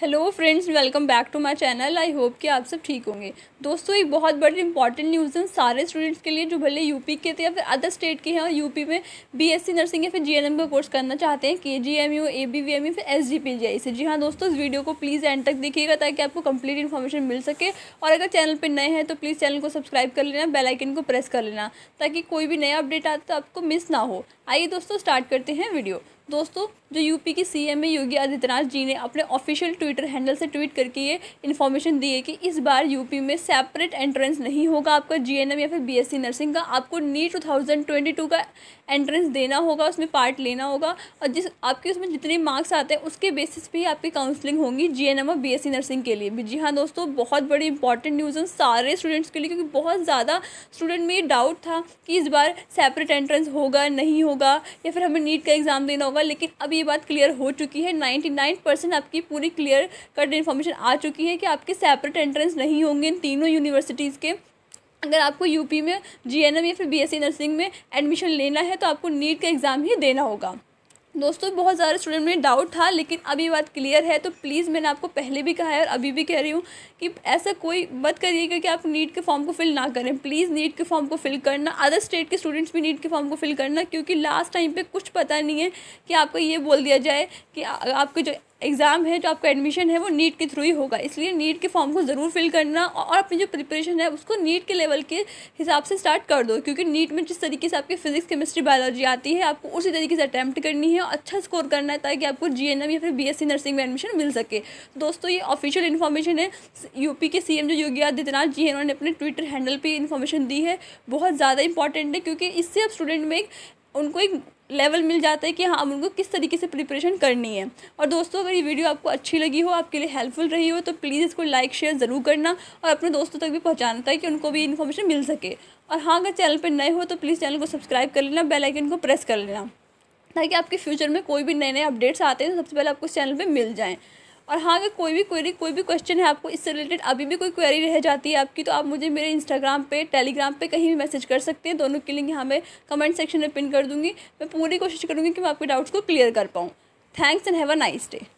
hello friends welcome back to my channel I hope कि आप सब ठीक होंगे दोस्तों एक बहुत बड़ी इंपॉर्टेंट न्यूज़ है सारे स्टूडेंट्स के लिए जो भले यूपी के थे या फिर अदर स्टेट के हैं और यूपी में बीएससी नर्सिंग या फिर जीएनएम का कोर्स करना चाहते हैं K G M U A B V M U फिर एस जी पी से जी हाँ दोस्तों इस वीडियो को प्लीज़ एंड तक देखिएगा ताकि आपको कंप्लीट इन्फॉर्मेशन मिल सके और अगर चैनल पर नए हैं तो प्लीज़ चैनल को सब्सक्राइब कर लेना बेलाइकन को प्रेस कर लेना ताकि कोई भी नया अपडेट आता तो आपको मिस ना हो आइए दोस्तों स्टार्ट करते हैं वीडियो दोस्तों जो यूपी की सीएम है योगी आदित्यनाथ जी ने अपने ऑफिशियल ट्विटर हैंडल से ट्वीट करके ये इन्फॉर्मेशन दी है कि इस बार यूपी में सेपरेट एंट्रेंस नहीं होगा आपका जीएनएम या फिर बीएससी नर्सिंग का आपको नीट 2022 का एंट्रेंस देना होगा उसमें पार्ट लेना होगा और जिस आपके उसमें जितने मार्क्स आते हैं उसके बेसिस पर ही आपकी काउंसलिंग होंगी जी और बी नर्सिंग के लिए जी हाँ दोस्तों बहुत बड़ी इंपॉर्टेंट न्यूज़ है सारे स्टूडेंट्स के लिए क्योंकि बहुत ज़्यादा स्टूडेंट में ये डाउट था कि इस बार सेपरेट एंट्रेंस होगा नहीं होगा या फिर हमें नीट का एग्ज़ाम देना होगा हुआ लेकिन अब ये बात क्लियर हो चुकी है नाइन्टी नाइन परसेंट आपकी पूरी क्लियर कट इन्फॉर्मेशन आ चुकी है कि आपके सेपरेट एंट्रेंस नहीं होंगे इन तीनों यूनिवर्सिटीज़ के अगर आपको यूपी में जीएनएम या फिर बीएससी नर्सिंग में एडमिशन लेना है तो आपको नीट का एग्ज़ाम ही देना होगा दोस्तों बहुत सारे स्टूडेंट में डाउट था लेकिन अभी बात क्लियर है तो प्लीज़ मैंने आपको पहले भी कहा है और अभी भी कह रही हूँ कि ऐसा कोई मत करिएगा कि आप नीट के फॉर्म को फिल ना करें प्लीज़ नीट के फॉर्म को फिल करना अदर स्टेट के स्टूडेंट्स भी नीट के फॉर्म को फिल करना क्योंकि लास्ट टाइम पर कुछ पता नहीं है कि आपको ये बोल दिया जाए कि आपके जो एग्ज़ाम है जो आपका एडमिशन है वो नीट के थ्रू ही होगा इसलिए नीट के फॉर्म को ज़रूर फिल करना और अपनी जो प्रिपरेशन है उसको नीट के लेवल के हिसाब से स्टार्ट कर दो क्योंकि नीट में जिस तरीके से आपकी फिजिक्स केमिस्ट्री बायोलॉजी आती है आपको उसी तरीके से अटैम्प्ट करनी है और अच्छा स्कोर करना है ताकि आपको जी या फिर बी नर्सिंग में एडमिशन मिल सके दोस्तों ये ऑफिशियल इन्फॉर्मेशन है यूपी के सी जो योगी आदित्यनाथ जी हैं उन्होंने अपने ट्विटर हैंडल पर इन्फॉर्मेशन दी है बहुत ज़्यादा इंपॉर्टेंट है क्योंकि इससे अब स्टूडेंट में एक उनको एक लेवल मिल जाता है कि हाँ उनको किस तरीके से प्रिपरेशन करनी है और दोस्तों अगर ये वीडियो आपको अच्छी लगी हो आपके लिए हेल्पफुल रही हो तो प्लीज़ इसको लाइक शेयर ज़रूर करना और अपने दोस्तों तक भी पहुँचाना ताकि उनको भी इन्फॉर्मेशन मिल सके और हाँ अगर चैनल पर नए हो तो प्लीज़ चैनल को सब्सक्राइब कर लेना बेलाइकन को प्रेस कर लेना ताकि आपके फ्यूचर में कोई भी नए नए अपडेट्स आते हैं तो सबसे पहले आपको चैनल पर मिल जाएँ और हाँ अगर कोई भी क्वेरी कोई भी क्वेश्चन है आपको इससे रिलेटेड अभी भी कोई क्वेरी रह जाती है आपकी तो आप मुझे मेरे इंस्टाग्राम पे टेलीग्राम पे कहीं भी मैसेज कर सकते हैं दोनों के लिंक यहाँ मैं कमेंट सेक्शन में पिन कर दूँगी मैं पूरी कोशिश करूँगी कि मैं आपके डाउट्स को क्लियर कर पाऊँ thanks and have a nice day